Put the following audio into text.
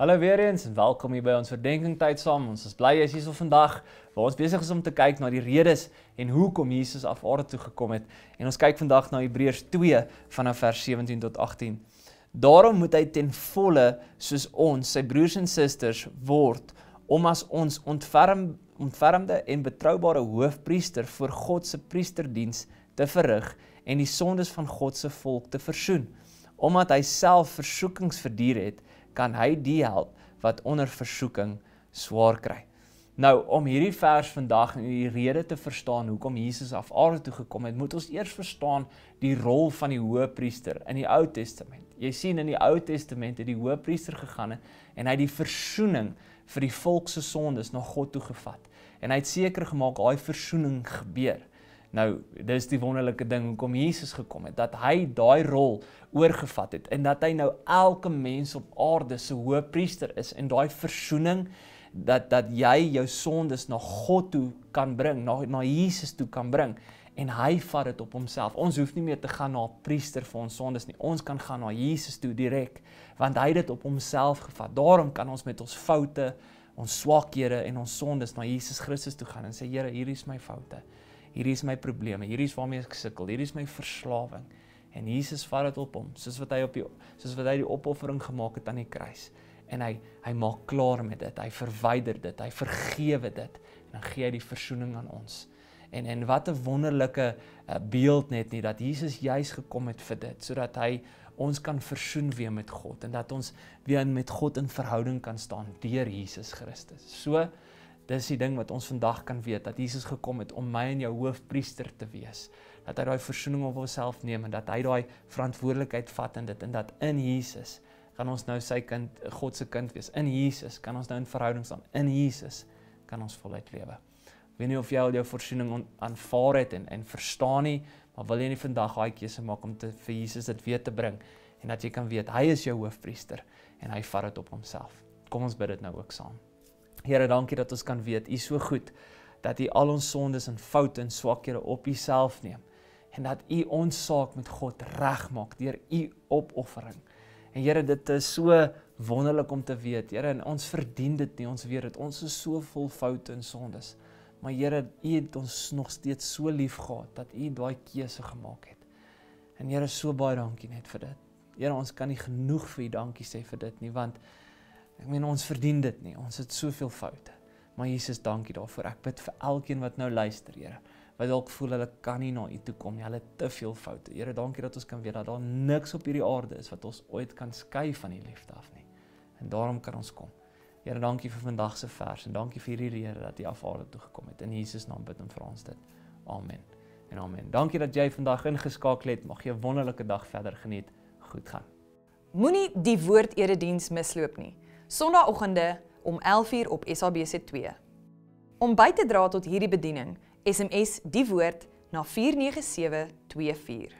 Hallo weer eens en welkom hier by ons verdenking tyd saam. Ons is bly jy's hier so vandag waar ons besig is om te kyk na die redes en hoekom Jesus af aarde toe gekom het. En ons kyk vandag na Hebreërs 2 vanaf vers 17 tot 18. Daarom moet hy ten volle soos ons sy broers en susters word om as ons ontferm ontfermde en betroubare hoofpriester vir God se priesterdiens te verrig en die sondes van God se volk te versoen omdat hy self versoekings verduur het kan hy die help wat onder versoeking swaar kry. Nou om hierdie vers vandag en die rede te verstaan hoekom Jesus af aarde toe gekom het, moet ons eers verstaan die rol van die hoëpriester in die Ou Testament. Jy sien in die Ou Testament het die hoëpriester gegaan en hy het die versoening vir die volk se sondes na God toe gevat. En hy het seker gemaak daai versoening gebeur. Nou, dis die wonderlike ding hoekom Jesus gekom het, dat hy daai rol oorgevat het en dat hy nou elke mens op aarde se hoëpriester is en daai versoening dat dat jy jou sondes na God toe kan bring, na na Jesus toe kan bring en hy vat dit op homself. Ons hoef nie meer te gaan na 'n priester vir ons sondes nie. Ons kan gaan na Jesus toe direk want hy het dit op homself gevat. Daarom kan ons met ons foute, ons swakhede en ons sondes na Jesus Christus toe gaan en sê Here, hier is my foute. Hierdie is my probleme. Hierdie is waarmee ek sukkel. Hierdie is my verslawing. En Jesus vat dit op hom, soos wat hy op die soos wat hy die opoffering gemaak het aan die kruis. En hy hy maak klaar met dit. Hy verwyder dit. Hy vergewe dit en dan gee hy die verzoening aan ons. En en wat 'n wonderlike eh, beeld net nie dat Jesus juis gekom het vir dit sodat hy ons kan versoen weer met God en dat ons weer met God in verhouding kan staan deur Jesus Christus. So Dis die ding wat ons vandag kan weet dat Jesus gekom het om my en jou hoofpriester te wees. Dat hy daai versoening op homself neem en dat hy daai verantwoordelikheid vat in dit en dat in Jesus kan ons nou sy kind, God se kind wees. In Jesus kan ons nou in verhouding staan. In Jesus kan ons voluit lewe. Ek weet nie of jy al jou versoening aanvaar het en en verstaan nie, maar wil jy nie vandag daai keuse maak om te vir Jesus dit weer te bring en dat jy kan weet hy is jou hoofpriester en hy vat dit op homself. Kom ons bid dit nou ook saam. Here, dankie dat ons kan weet U is so goed dat U al ons sondes en foute en swakhede op U self neem en dat U ons saak met God regmaak deur U opoffering. En Here, dit is so wonderlik om te weet. Here, ons verdien dit nie. Ons weet dit. Ons is so vol foute en sondes. Maar Here, U het ons nog steeds so lief gehad dat U daai keuse gemaak het. En Here, so baie dankie net vir dit. Here, ons kan nie genoeg vir U dankie sê vir dit nie, want Ek meen ons verdien dit nie. Ons het soveel foute. Maar Jesus, dankie daarvoor. Ek bid vir elkeen wat nou luister, Here, wat dalk voel hulle kan nie na U toe kom nie. Hulle het te veel foute. Here, dankie dat ons kan weet dat daar niks op hierdie aarde is wat ons ooit kan skei van U liefde af nie. En daarom kan ons kom. Here, dankie vir vandag se vers en dankie vir hierdie Here dat U af aarde toe gekom het. In Jesus naam bid ons vir ons dit. Amen. En amen. Dankie dat jy vandag ingeskakel het. Mag jy 'n wonderlike dag verder geniet. Goed gaan. Moenie die woord erediens misloop nie. Sondagoggende om 11:00 op SABC2. Om by te dra tot hierdie bediening, SMS die woord na 49724.